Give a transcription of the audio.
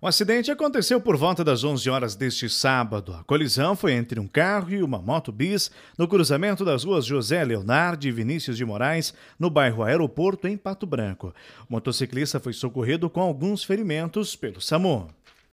O acidente aconteceu por volta das 11 horas deste sábado. A colisão foi entre um carro e uma moto bis no cruzamento das ruas José Leonardo e Vinícius de Moraes, no bairro Aeroporto, em Pato Branco. O motociclista foi socorrido com alguns ferimentos pelo SAMU.